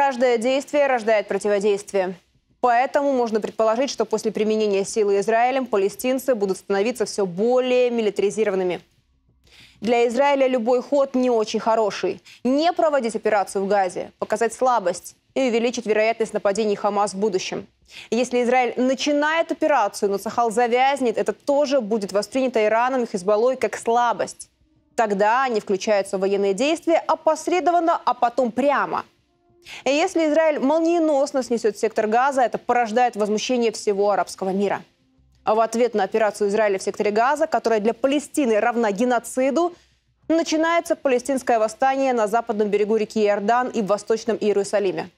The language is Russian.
каждое действие рождает противодействие. Поэтому можно предположить, что после применения силы Израилем палестинцы будут становиться все более милитаризированными. Для Израиля любой ход не очень хороший. Не проводить операцию в Газе, показать слабость и увеличить вероятность нападений Хамас в будущем. Если Израиль начинает операцию, но Сахал завязнет, это тоже будет воспринято Ираном и Хизбаллой как слабость. Тогда они включаются в военные действия опосредованно, а потом прямо – и если Израиль молниеносно снесет сектор Газа, это порождает возмущение всего арабского мира. А в ответ на операцию Израиля в секторе Газа, которая для Палестины равна геноциду, начинается палестинское восстание на западном берегу реки Иордан и в восточном Иерусалиме.